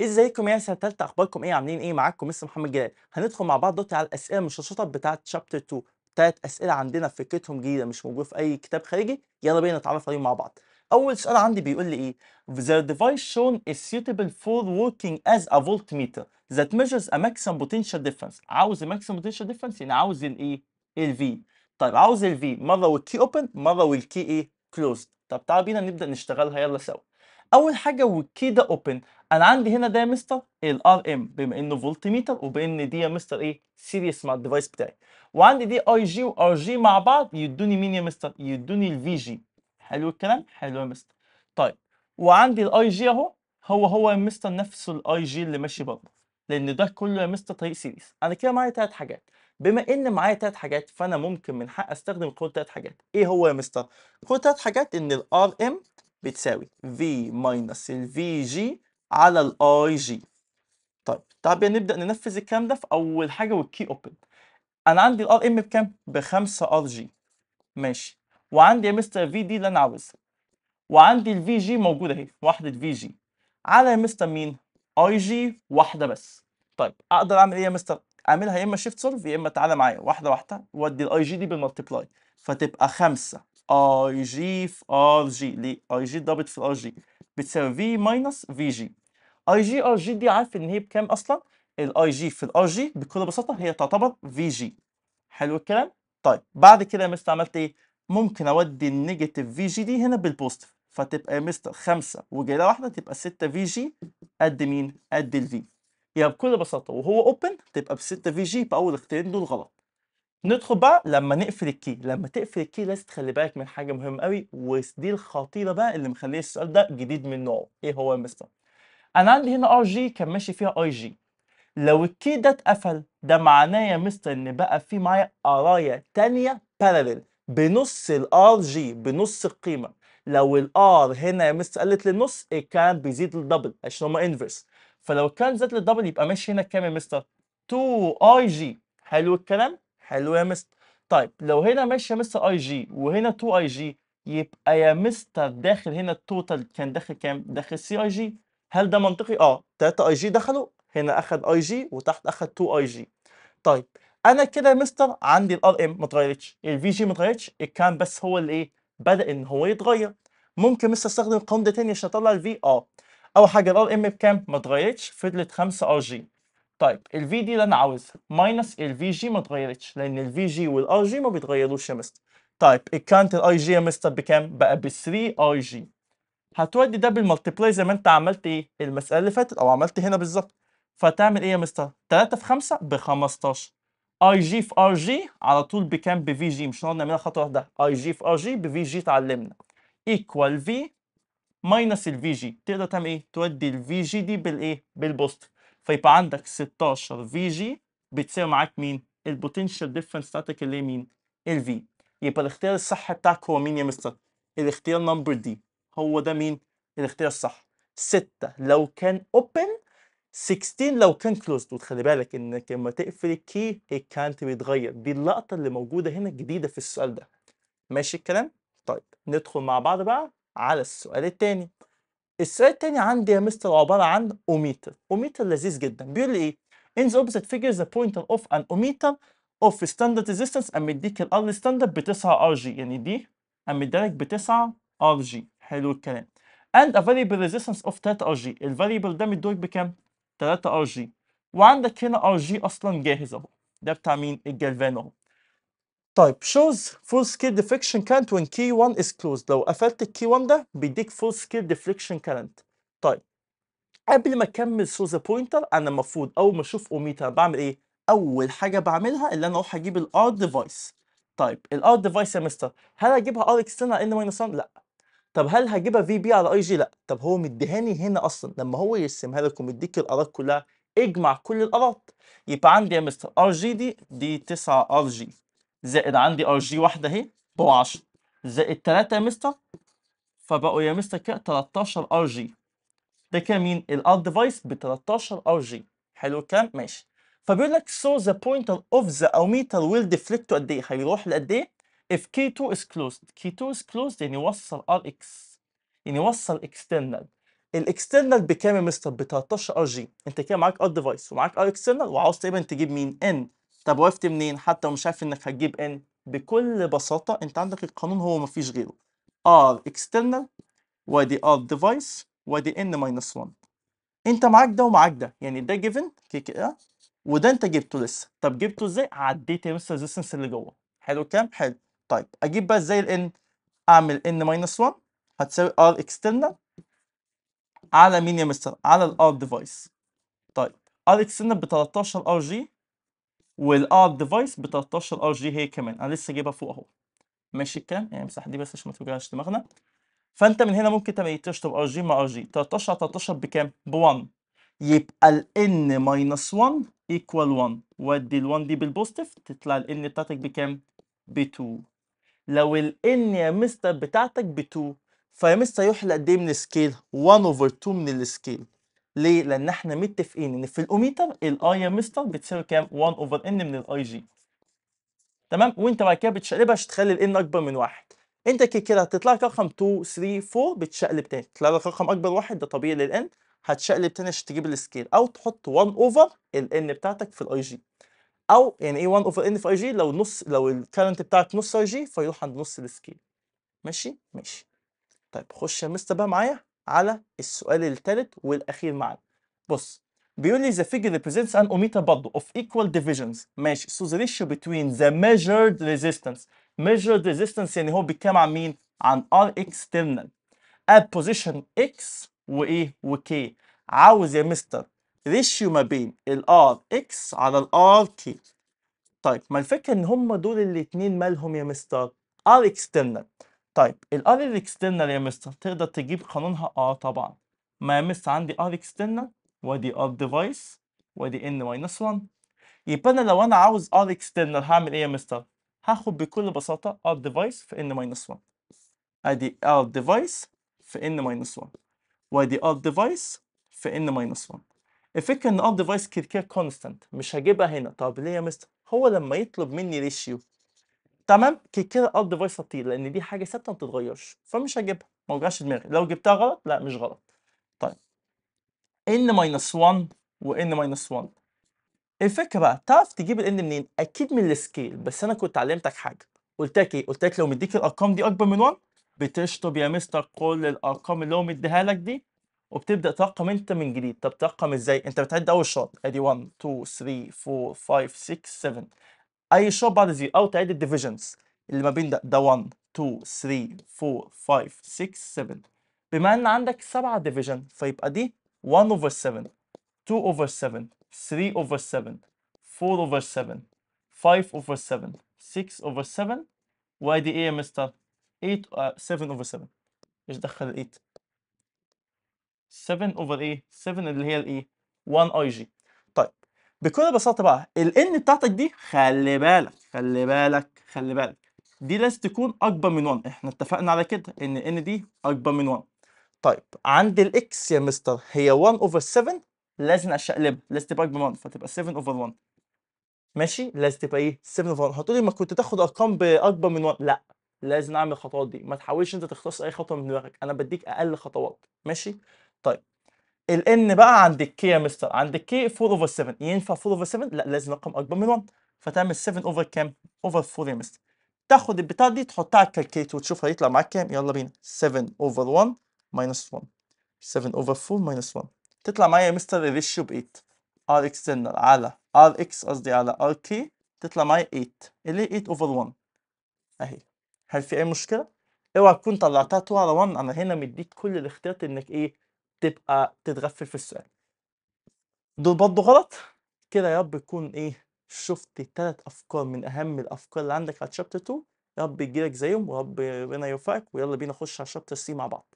ازيكم يا سنه تالتة اخباركم ايه عاملين ايه معاكم مستر محمد جلال هندخل مع بعض دلوقتي على الاسئله مش الشطط بتاعه شابتر 2 ثلاث اسئله عندنا فكرتهم جديده مش موجوده في اي كتاب خارجي يلا بينا نتعرف عليهم مع بعض اول سؤال عندي بيقول لي ايه the device shown is suitable for working as a voltmeter that measures a maximum potential difference عاوز maximum potential difference يعني عاوز الايه ال في إيه؟ طيب عاوز ال في مره والكي اوبن مره والكي ايه كلوزد طب تعال بينا نبدا نشتغلها يلا سوا اول حاجه ده اوبن انا عندي هنا ده يا مستر الار ام بما انه فولتميتر وبان دي يا مستر ايه سيريس مع الديفايس بتاعي وعندي دي اي جي وار جي مع بعض يدوني مين يا مستر يدوني الفي جي حلو الكلام حلو يا مستر طيب وعندي الاي جي اهو هو هو يا مستر نفس الاي جي اللي ماشي برضه لان ده كله يا مستر طريق سيريس انا كده معايا ثلاث حاجات بما ان معايا ثلاث حاجات فانا ممكن من حق استخدم كل ثلاث حاجات ايه هو يا مستر كل ثلاث حاجات ان الار ام بتساوي V ماينس ال VG على ال IG طيب طب نبدأ ننفذ الكلام ده في أول حاجة والكي أوبن أنا عندي ال RM بكام؟ ب 5 RG ماشي وعندي يا مستر في دي اللي أنا عاوزها وعندي ال VG موجودة أهي واحدة VG على يا مستر مين؟ اي جي واحده بس طيب اقدر اعمل ايه يا مستر اعملها يا اما شيفت سولف يا اما تعالى معايا واحده واحده وادي الاي جي دي بالمالتيبلاي فتبقى 5 اي جي في ار جي ليه اي جي ضابط في ار جي بتساوي في ماينس في جي اي جي ار جي دي عارف ان هي بكام اصلا الاي جي في الار جي بكل بساطه هي تعتبر في جي حلو الكلام طيب بعد كده يا مستر عملت ايه ممكن اودي النيجاتيف في جي دي هنا بالبوزيتيف فتبقى يا مستر 5 لها واحده تبقى 6 في جي قد مين قد الفي يبقى يعني بكل بساطه وهو اوبن تبقى ب 6 في جي باول اختيارين دول غلط ندخل بقى لما نقفل الكي لما تقفل الكي لازم تخلي بالك من حاجه مهمه قوي ودي الخطيره بقى اللي مخليه السؤال ده جديد من نوعه ايه هو يا مستر انا عندي هنا ار جي كان ماشي فيها اي جي لو الكي ده اتقفل ده معناه يا مستر ان بقى في معايا قرايه تانية بارالل بنص الار جي بنص القيمه لو الار هنا يا مستر قلت للنص الكلام بيزيد للدبل عشان هما انفرس فلو كان زاد للدبل يبقى ماشي هنا كام يا مستر 2 اي جي حلو الكلام حلو يا مستر طيب لو هنا ماشي يا مستر اي جي وهنا 2 اي جي يبقى يا مستر داخل هنا التوتال كان داخل كام داخل سي اي جي هل ده منطقي اه 3 اي جي دخلوا هنا اخذ اي جي وتحت اخذ 2 اي جي طيب انا كده يا مستر عندي الار ام ما اتغيرتش الفي جي ما اتغيرتش الكام بس هو اللي ايه بدا ان هو يتغير ممكن مستر استخدم القانون ده تاني عشان اطلع الفي اه اول حاجه الار ام بكام ما اتغيرتش فضلت 5 ار جي طيب في دي اللي انا عاوزها ماينس في جي ما اتغيرتش لان في جي والار جي ما بيتغيروش يا مستر طيب الكانت الاي جي يا مستر بكام بقى ب 3 اي جي هتودي ده بالمالتيبلاي زي ما انت عملت ايه المساله اللي فاتت او عملت هنا بالظبط فتعمل ايه يا مستر 3 في 5 ب 15 اي جي في ار جي على طول بكام في جي مش هنقعد نعملها خطوه واحده اي جي في ار جي في جي اتعلمنا ايكوال في ماينس في جي تقدر تعمل ايه تودي في جي دي بالايه بالبوست فيبقى عندك 16 في جي بتساوي معاك مين؟ البوتنشال ديفرنس بتاعتك اللي هي مين؟ الفي يبقى الاختيار الصح بتاعك هو مين يا مستر؟ الاختيار نمبر دي هو ده مين؟ الاختيار الصح 6 لو كان اوبن 16 لو كان كلوزد وتخلي بالك انك لما تقفل الكي الكانت بيتغير دي اللقطه اللي موجوده هنا جديده في السؤال ده ماشي الكلام؟ طيب ندخل مع بعض بقى على السؤال الثاني السؤال التاني عندي يا مستر عباره عن اوميتر اوميتر لذيذ جدا بيقول لي ايه in the opposite figure the pointer of an اوميتر of standard resistance ام مديك الار ستاندرد ب 9 ار جي يعني دي ام مديك ب 9 ار جي حلو الكلام and a variable resistance of 3 ار جي variable ده مديك بكام 3 ار جي وعندك هنا ار جي اصلا جاهز اهو ده بتاع مين الجلفان اهو طيب shows full scale deflection current when K1 is closed لو قفلت الكي 1 ده بيديك full scale deflection current طيب قبل ما اكمل سوزا بوينتر انا المفروض اول ما اشوف اوميتر بعمل ايه اول حاجه بعملها ان انا اروح اجيب الار ديفايس طيب الار ديفايس يا مستر هل اجيبها ار اكسترنال ان ماينس 1 لا طب هل هجيبها في بي على اي جي لا طب هو مديهاني هنا اصلا لما هو يرسمها لك ومديك الارات كلها اجمع كل الارات يبقى عندي يا مستر ار جي دي دي 9 ار جي زائد عندي ار جي واحده اهي بقوا 10 زائد 3 يا مستر فبقوا يا مستر كده 13 ار جي ده كده مين الار ديفايس ب 13 ار جي حلو الكلام ماشي فبيقول لك so the pointer of the ammeter will deflect قد ايه هيروح لقد ايه if K2 is closed K2 is closed يعني يوصل RX يعني يوصل external الاكسترنال بكام يا مستر ب 13 ار جي انت كده معاك ار ديفايس ومعاك ار اكسترنال وعاوز تقريبا تجيب مين ان طب وقفت منين حتى ومش عارف انك هتجيب ان إيه. بكل بساطه انت عندك القانون هو مفيش غيره ار اكسترنال وادي ار ديفايس وادي ان ماينس 1 انت معاك ده ومعاك ده يعني ده جيفن كي كده وده انت جبته لسه طب جبته ازاي عديت يا ريزيستنس اللي جوه حلو كام حلو طيب اجيب بقى ازاي الان اعمل ان ماينس 1 هتساوي ار اكسترنال على مين يا مستر على الار ديفايس طيب ار اكسترنال ب 13 ار جي والار ديفايس ب 13 ار جي هي كمان انا لسه جايبها فوق اهو ماشي الكلام يعني امسح دي بس عشان ما توجعش دماغنا فانت من هنا ممكن تبقى تشطب ار جي مع ار جي 13 على 13 بكام؟ ب 1 يبقى ال n ماينس 1 ايكوال 1 ودي ال 1 دي بالبوزيتيف تطلع ال n بتاعتك بكام؟ ب 2 لو ال n يا مستر بتاعتك ب 2 فيا مستر يحلق قد ايه من السكيل؟ 1 اوفر 2 من السكيل ليه؟ لان احنا متفقين ان في الاوميتر الاي يا مستر بتساوي كام؟ 1 اوفر ان من الاي جي تمام؟ وانت بعد كده بتشقلبها عشان تخلي الان اكبر من واحد انت كده كده هتطلع لك رقم 2 3 4 بتشقلب تاني تطلع لك رقم اكبر واحد ده طبيعي للان هتشقلب تاني عشان تجيب السكيل او تحط 1 اوفر الان بتاعتك في الاي جي او يعني ايه 1 اوفر ان في اي جي لو نص لو الكارنت بتاعك نص اي جي فيروح عند نص السكيل ماشي ماشي طيب خش يا مستر بقى معايا على السؤال الثالث والاخير معنا بص بيقول لي the figure represents an omita bundle of equal divisions ماشي so the ratio between the measured resistance measured resistance يعني هو بيتكلم عن مين عن R external at position X و a و k عاوز يا مستر ratio ما بين ال RX على ال RK طيب ما الفكرة إن هما دول الاثنين مالهم يا مستر R external طيب الار اكسترنال يا مستر تقدر تجيب قانونها اه طبعا ما يا مستر عندي ار اكسترنال وادي ار ديفايس وادي ان ماينس 1 يبقى انا لو انا عاوز ار اكسترنال هعمل ايه يا مستر هاخد بكل بساطه ار ديفايس في ان ماينس 1 ادي ار ديفايس في ان ماينس 1 وادي ار ديفايس في ان ماينس 1 الفكره ان ار ديفايس كده كده كونستانت مش هجيبها هنا طب ليه يا مستر هو لما يطلب مني ريشيو تمام كده اه ديفايس هتطير لان دي حاجه ثابته ما بتتغيرش فمش هجيبها ما وجعش دماغي لو جبتها غلط لا مش غلط طيب ان ماينس 1 وان ماينس 1 الفكره بقى تعرف تجيب ان منين اكيد من السكيل بس انا كنت علمتك حاجه قلت لك ايه قلت لك لو مديك الارقام دي اكبر من 1 بتشطب يا مستر كل الارقام اللي هو مديها لك دي وبتبدا ترقم انت من جديد طب ترقم ازاي انت بتعد اول شوط ادي 1 2 3 4 5 6 7 اي شوب بعد زيرو او تعد الديفيجنز اللي ما بين ده ده 1 2 3 4 5 6 7 بما ان عندك 7 ديفيجن فيبقى دي 1 اوفر 7 2 اوفر 7 3 اوفر 7 4 اوفر 7 5 اوفر 7 6 اوفر 7 وادي ايه يا مستر 8 7 اوفر 7 ايش دخل ال 8 7 اوفر ايه 7 اللي هي الايه 1 اي جي بكل بساطه بقى الان بتاعتك دي خلي بالك خلي بالك خلي بالك دي لازم تكون اكبر من 1 احنا اتفقنا على كده ان ان دي اكبر من 1 طيب عند الاكس يا مستر هي 1 اوفر 7 لازم اشقلبها لازم تبقى اكبر من 1 فتبقى 7 اوفر 1 ماشي لازم تبقى ايه 7 اوفر 1 هتقولي ما كنت تاخد ارقام باكبر من 1 لا لازم اعمل الخطوات دي ما تحاولش انت تختص اي خطوه من دماغك انا بديك اقل خطوات ماشي طيب n بقى عند الكي يا مستر عند الكي 4 اوفر 7 ينفع 4 اوفر 7 لا لازم رقم اكبر من 1 فتعمل 7 اوفر كام اوفر 4 يا مستر تاخد البتاع دي تحطها على الكالكيت وتشوف هيطلع معاك كام يلا بينا 7 اوفر 1 ماينس 1 7 اوفر 4 ماينس 1 تطلع معايا يا مستر الريشيو ب 8 ار اكسترنال على ار اكس قصدي على ار كي تطلع معايا 8 اللي هي 8 اوفر 1 اهي هل في اي مشكله؟ اوعى تكون طلعتها 2 على 1 انا هنا مديك كل الاختيارات انك ايه تبقى تتغفل في السؤال دول برضه غلط كده يا رب تكون ايه شفت تلات افكار من اهم الافكار اللي عندك على شابتر 2 يا رب يجيلك زيهم رب ربنا يوفقك ويلا بينا نخش على شابتر 3 مع بعض